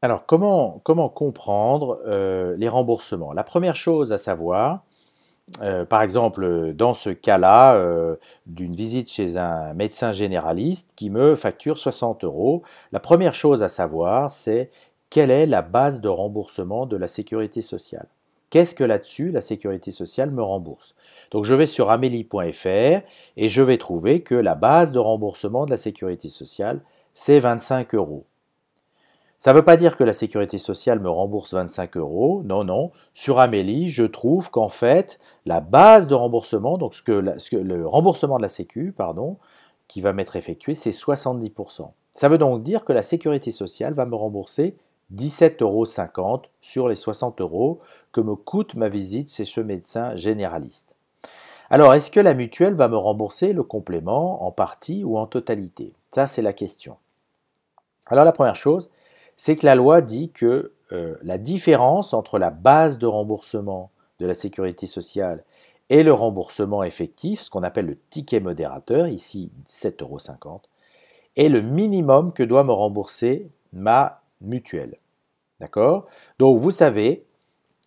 Alors, comment, comprendre euh, les remboursements La première chose à savoir, euh, par exemple, dans ce cas-là, euh, d'une visite chez un médecin généraliste qui me facture 60 euros, la première chose à savoir, c'est quelle est la base de remboursement de la sécurité sociale Qu'est-ce que là-dessus la sécurité sociale me rembourse Donc je vais sur amélie.fr et je vais trouver que la base de remboursement de la sécurité sociale, c'est 25 euros. Ça ne veut pas dire que la sécurité sociale me rembourse 25 euros, non, non. Sur Amélie, je trouve qu'en fait, la base de remboursement, donc le remboursement de la Sécu, pardon, qui va m'être effectué, c'est 70%. Ça veut donc dire que la sécurité sociale va me rembourser 17,50 euros sur les 60 euros que me coûte ma visite chez ce médecin généraliste. Alors, est-ce que la mutuelle va me rembourser le complément en partie ou en totalité Ça, c'est la question. Alors, la première chose, c'est que la loi dit que euh, la différence entre la base de remboursement de la sécurité sociale et le remboursement effectif, ce qu'on appelle le ticket modérateur, ici 7,50 euros, est le minimum que doit me rembourser ma mutuelle. D'accord Donc vous savez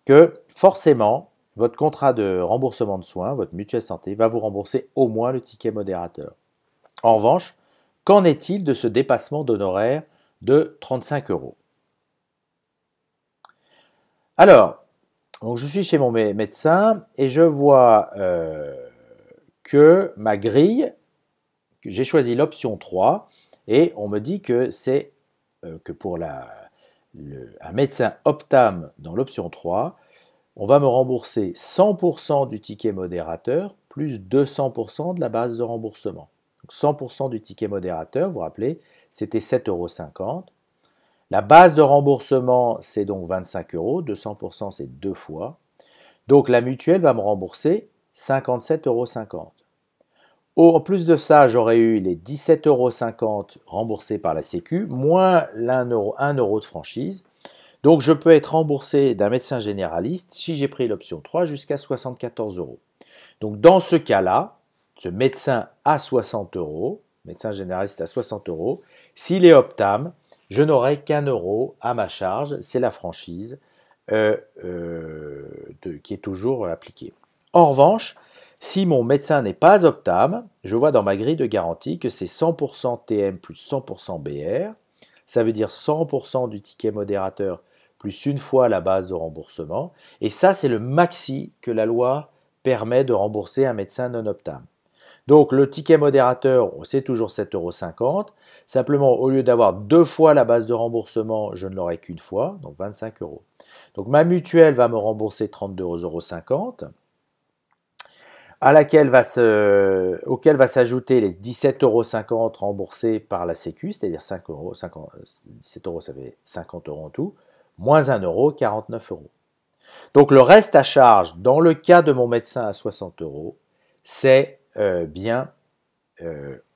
que forcément, votre contrat de remboursement de soins, votre mutuelle santé, va vous rembourser au moins le ticket modérateur. En revanche, qu'en est-il de ce dépassement d'honoraires de 35 euros. Alors, donc je suis chez mon médecin et je vois euh, que ma grille, j'ai choisi l'option 3 et on me dit que c'est euh, que pour la, un médecin optam dans l'option 3, on va me rembourser 100% du ticket modérateur plus 200% de la base de remboursement. 100% du ticket modérateur, vous vous rappelez, c'était 7,50 euros. La base de remboursement, c'est donc 25 euros, 200% c'est deux fois. Donc la mutuelle va me rembourser 57,50 euros. Oh, en plus de ça, j'aurais eu les 17,50 euros remboursés par la Sécu, moins 1 euro, 1 euro de franchise. Donc je peux être remboursé d'un médecin généraliste si j'ai pris l'option 3 jusqu'à 74 euros. Donc dans ce cas-là, ce médecin à 60 euros, médecin généraliste à 60 euros. S'il est optam, je n'aurai qu'un euro à ma charge, c'est la franchise euh, euh, qui est toujours appliquée. En revanche, si mon médecin n'est pas optam, je vois dans ma grille de garantie que c'est 100% TM plus 100% BR, ça veut dire 100% du ticket modérateur plus une fois la base de remboursement, et ça c'est le maxi que la loi permet de rembourser un médecin non optam. Donc le ticket modérateur, c'est toujours euros. Simplement, au lieu d'avoir deux fois la base de remboursement, je ne l'aurai qu'une fois, donc 25 euros. Donc ma mutuelle va me rembourser 32,50 à laquelle va auquel va s'ajouter les euros remboursés par la Sécu, c'est-à-dire 5 euros, 17 euros, ça fait 50 euros en tout, moins 1 euro, 49 euros. Donc le reste à charge, dans le cas de mon médecin à 60 euros, c'est euh, bien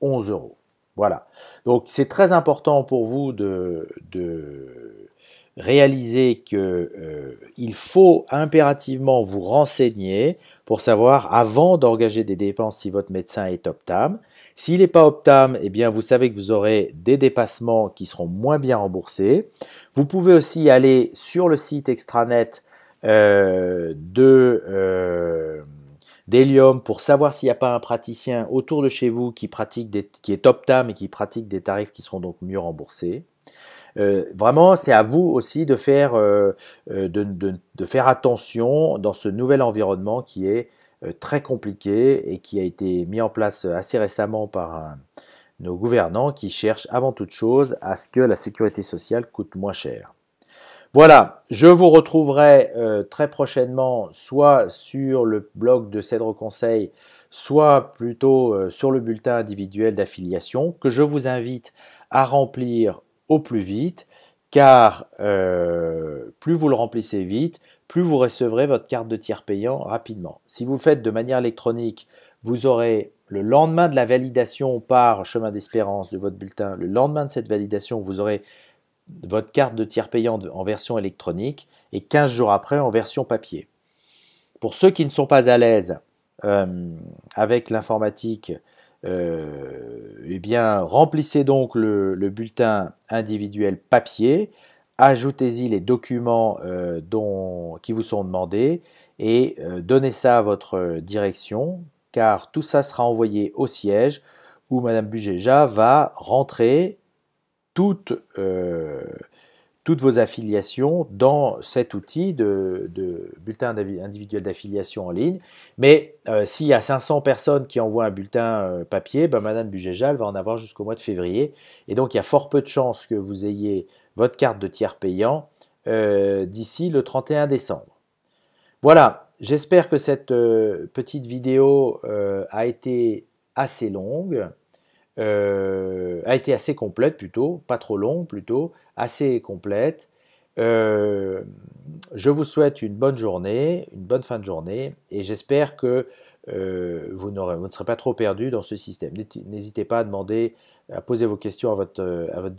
11 euh, euros. Voilà. Donc c'est très important pour vous de, de réaliser qu'il euh, faut impérativement vous renseigner pour savoir avant d'engager des dépenses si votre médecin est optam. S'il n'est pas optam, eh bien vous savez que vous aurez des dépassements qui seront moins bien remboursés. Vous pouvez aussi aller sur le site extranet de, d'hélium pour savoir s'il n'y a pas un praticien autour de chez vous qui, pratique des, qui est tam et qui pratique des tarifs qui seront donc mieux remboursés. Euh, vraiment, c'est à vous aussi de faire, euh, euh, de, faire attention dans ce nouvel environnement qui est très compliqué et qui a été mis en place assez récemment par nos gouvernants qui cherchent avant toute chose à ce que la sécurité sociale coûte moins cher. Voilà, je vous retrouverai euh, très prochainement soit sur le blog de Cèdre Conseil, soit plutôt euh, sur le bulletin individuel d'affiliation que je vous invite à remplir au plus vite car euh, plus vous le remplissez vite, plus vous recevrez votre carte de tiers payant rapidement. Si vous le faites de manière électronique, vous aurez le lendemain de la validation par chemin d'espérance de votre bulletin, le lendemain de cette validation, vous aurez votre carte de tiers payant en version électronique et 15 jours après en version papier. Pour ceux qui ne sont pas à l'aise euh, avec l'informatique, euh, eh bien, remplissez donc le, bulletin individuel papier, ajoutez-y les documents euh, qui vous sont demandés et donnez ça à votre direction, car tout ça sera envoyé au siège où Madame Bugéja va rentrer euh, toutes, vos affiliations dans cet outil de, bulletin individuel d'affiliation en ligne. Mais euh, s'il y a 500 personnes qui envoient un bulletin euh, papier, ben, Madame Bugéjal va en avoir jusqu'au mois de février. Et donc, il y a fort peu de chances que vous ayez votre carte de tiers payant d'ici le 31 décembre. Voilà, j'espère que cette petite vidéo a été assez longue. Euh, a été assez complète plutôt, pas trop long plutôt, assez complète. Euh, je vous souhaite une bonne journée, une bonne fin de journée, et j'espère que euh, vous, vous, ne serez pas trop perdu dans ce système. N'hésitez pas à demander, à poser vos questions à votre, à votre